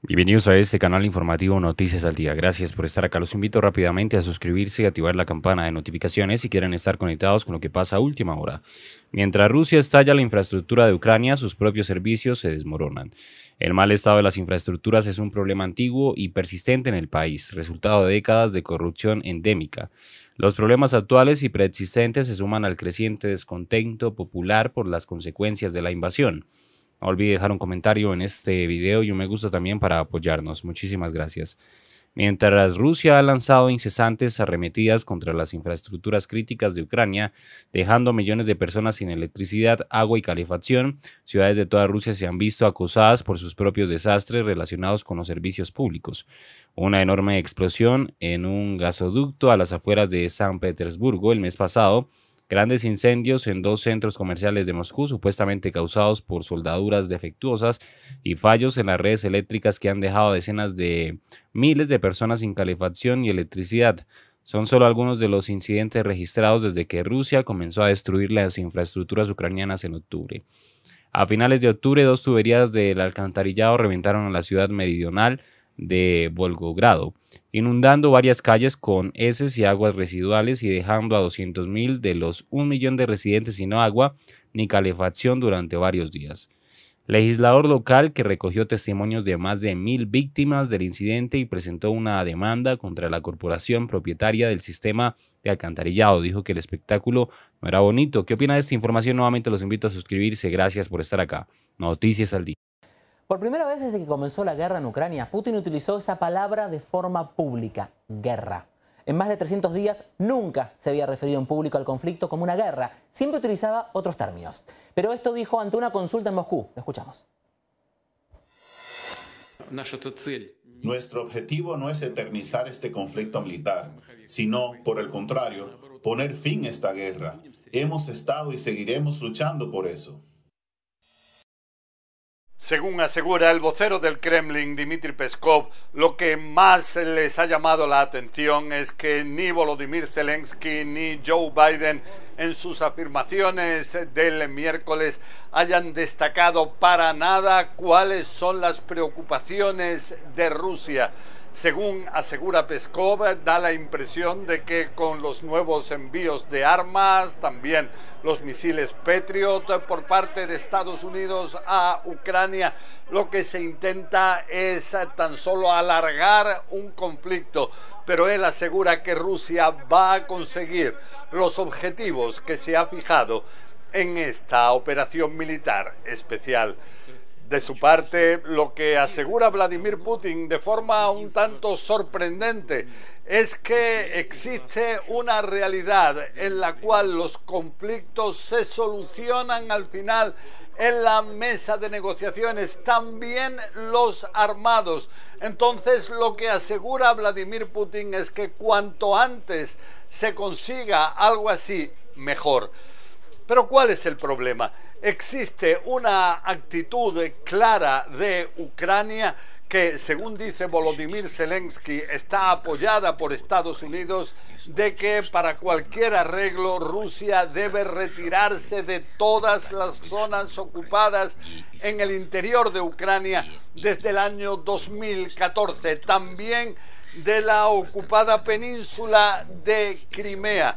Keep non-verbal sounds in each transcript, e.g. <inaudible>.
Bienvenidos a este canal informativo Noticias al Día. Gracias por estar acá. Los invito rápidamente a suscribirse y activar la campana de notificaciones si quieren estar conectados con lo que pasa a última hora. Mientras Rusia estalla la infraestructura de Ucrania, sus propios servicios se desmoronan. El mal estado de las infraestructuras es un problema antiguo y persistente en el país, resultado de décadas de corrupción endémica. Los problemas actuales y preexistentes se suman al creciente descontento popular por las consecuencias de la invasión. No olvide dejar un comentario en este video y un me gusta también para apoyarnos. Muchísimas gracias. Mientras Rusia ha lanzado incesantes arremetidas contra las infraestructuras críticas de Ucrania, dejando millones de personas sin electricidad, agua y calefacción, ciudades de toda Rusia se han visto acosadas por sus propios desastres relacionados con los servicios públicos. Una enorme explosión en un gasoducto a las afueras de San Petersburgo el mes pasado Grandes incendios en dos centros comerciales de Moscú, supuestamente causados por soldaduras defectuosas y fallos en las redes eléctricas que han dejado decenas de miles de personas sin calefacción y electricidad. Son solo algunos de los incidentes registrados desde que Rusia comenzó a destruir las infraestructuras ucranianas en octubre. A finales de octubre, dos tuberías del alcantarillado reventaron en la ciudad meridional de Volgogrado, inundando varias calles con heces y aguas residuales y dejando a 200.000 de los 1 millón de residentes sin agua ni calefacción durante varios días. Legislador local que recogió testimonios de más de mil víctimas del incidente y presentó una demanda contra la corporación propietaria del sistema de alcantarillado. Dijo que el espectáculo no era bonito. ¿Qué opina de esta información? Nuevamente los invito a suscribirse. Gracias por estar acá. Noticias al día. Por primera vez desde que comenzó la guerra en Ucrania, Putin utilizó esa palabra de forma pública, guerra. En más de 300 días nunca se había referido en público al conflicto como una guerra, siempre utilizaba otros términos. Pero esto dijo ante una consulta en Moscú. escuchamos. Nuestro objetivo no es eternizar este conflicto militar, sino, por el contrario, poner fin a esta guerra. Hemos estado y seguiremos luchando por eso. Según asegura el vocero del Kremlin, Dmitry Peskov, lo que más les ha llamado la atención es que ni Volodymyr Zelensky ni Joe Biden en sus afirmaciones del miércoles hayan destacado para nada cuáles son las preocupaciones de Rusia. Según asegura Peskov, da la impresión de que con los nuevos envíos de armas, también los misiles Patriot por parte de Estados Unidos a Ucrania, lo que se intenta es tan solo alargar un conflicto pero él asegura que Rusia va a conseguir los objetivos que se ha fijado en esta operación militar especial. De su parte, lo que asegura Vladimir Putin de forma un tanto sorprendente es que existe una realidad en la cual los conflictos se solucionan al final en la mesa de negociaciones, también los armados. Entonces, lo que asegura Vladimir Putin es que cuanto antes se consiga algo así, mejor. Pero ¿cuál es el problema? Existe una actitud clara de Ucrania que, según dice Volodymyr Zelensky, está apoyada por Estados Unidos de que para cualquier arreglo Rusia debe retirarse de todas las zonas ocupadas en el interior de Ucrania desde el año 2014. También de la ocupada península de Crimea.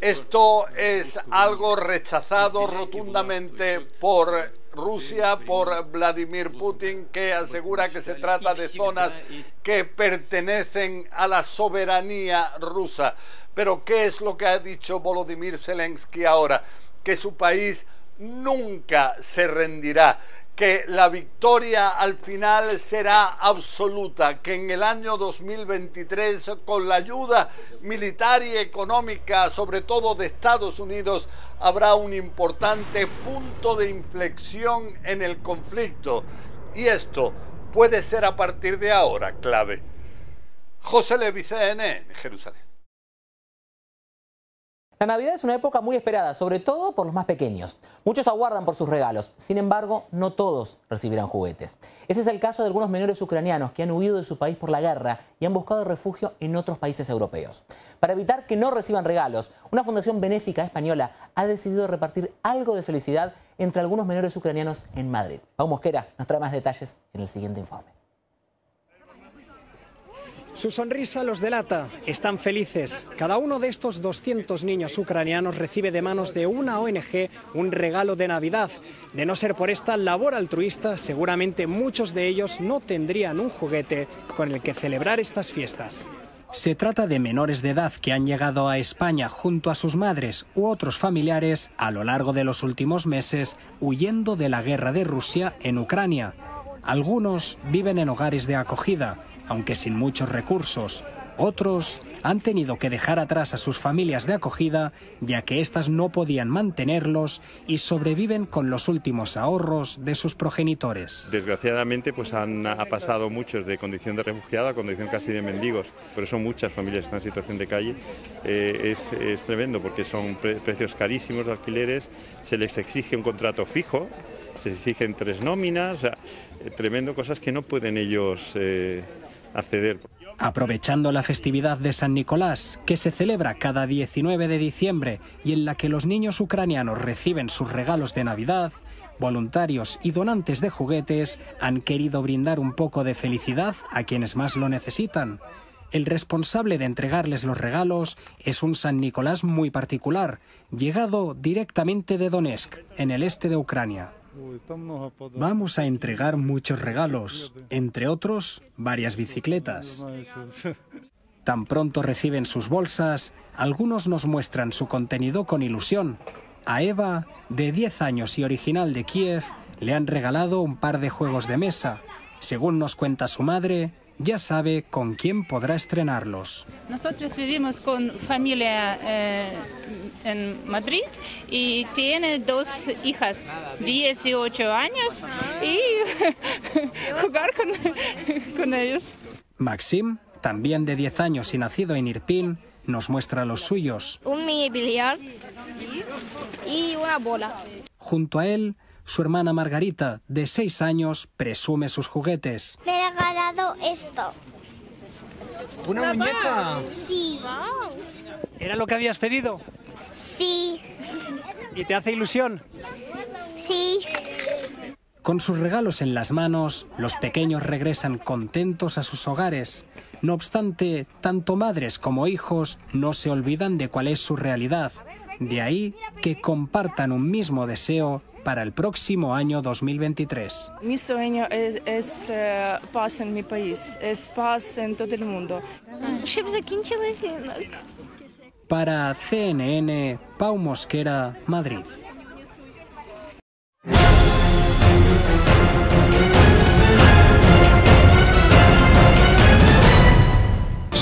Esto es algo rechazado rotundamente por Rusia por Vladimir Putin, que asegura que se trata de zonas que pertenecen a la soberanía rusa. Pero ¿qué es lo que ha dicho Volodymyr Zelensky ahora? Que su país nunca se rendirá, que la victoria al final será absoluta, que en el año 2023, con la ayuda militar y económica, sobre todo de Estados Unidos, habrá un importante punto de inflexión en el conflicto. Y esto puede ser a partir de ahora clave. José Levicene, Jerusalén. La Navidad es una época muy esperada, sobre todo por los más pequeños. Muchos aguardan por sus regalos, sin embargo, no todos recibirán juguetes. Ese es el caso de algunos menores ucranianos que han huido de su país por la guerra y han buscado refugio en otros países europeos. Para evitar que no reciban regalos, una fundación benéfica española ha decidido repartir algo de felicidad entre algunos menores ucranianos en Madrid. Pau Mosquera nos trae más detalles en el siguiente informe. Su sonrisa los delata, están felices. Cada uno de estos 200 niños ucranianos recibe de manos de una ONG un regalo de Navidad. De no ser por esta labor altruista, seguramente muchos de ellos no tendrían un juguete con el que celebrar estas fiestas. Se trata de menores de edad que han llegado a España junto a sus madres u otros familiares a lo largo de los últimos meses huyendo de la guerra de Rusia en Ucrania. Algunos viven en hogares de acogida, aunque sin muchos recursos. Otros han tenido que dejar atrás a sus familias de acogida, ya que éstas no podían mantenerlos y sobreviven con los últimos ahorros de sus progenitores. Desgraciadamente, pues han ha pasado muchos de condición de refugiado a condición casi de mendigos. Pero son muchas familias están en situación de calle. Eh, es, tremendo porque son precios carísimos de alquileres, se les exige un contrato fijo, se exigen tres nóminas, eh, tremendo, cosas que no pueden ellos... Eh, Aprovechando la festividad de San Nicolás, que se celebra cada 19 de diciembre y en la que los niños ucranianos reciben sus regalos de Navidad, voluntarios y donantes de juguetes han querido brindar un poco de felicidad a quienes más lo necesitan. El responsable de entregarles los regalos es un San Nicolás muy particular, llegado directamente de Donetsk, en el este de Ucrania. Vamos a entregar muchos regalos, entre otros varias bicicletas. <laughs> Tan pronto reciben sus bolsas, algunos nos muestran su contenido con ilusión. A Eva, de 10 años y original de Kiev, le han regalado un par de juegos de mesa. Según nos cuenta su madre, ya sabe con quién podrá estrenarlos. Nosotros vivimos con familia eh, en Madrid y tiene dos hijas, 18 años, y <laughs> jugar con, ellos. Maxim, también de 10 años y nacido en Irpin, nos muestra los suyos. Un mini y una bola. Junto a él, su hermana Margarita, de 6 años, presume sus juguetes esto. ¿Una Sí. ¿Era lo que habías pedido? Sí. ¿Y te hace ilusión? Sí. Con sus regalos en las manos, los pequeños regresan contentos a sus hogares. No obstante, tanto madres como hijos no se olvidan de cuál es su realidad de ahí que compartan un mismo deseo para el próximo año 2023. Mi sueño es, eh, paz en mi país, es paz en todo el mundo. Para CNN, Pau Mosquera, Madrid.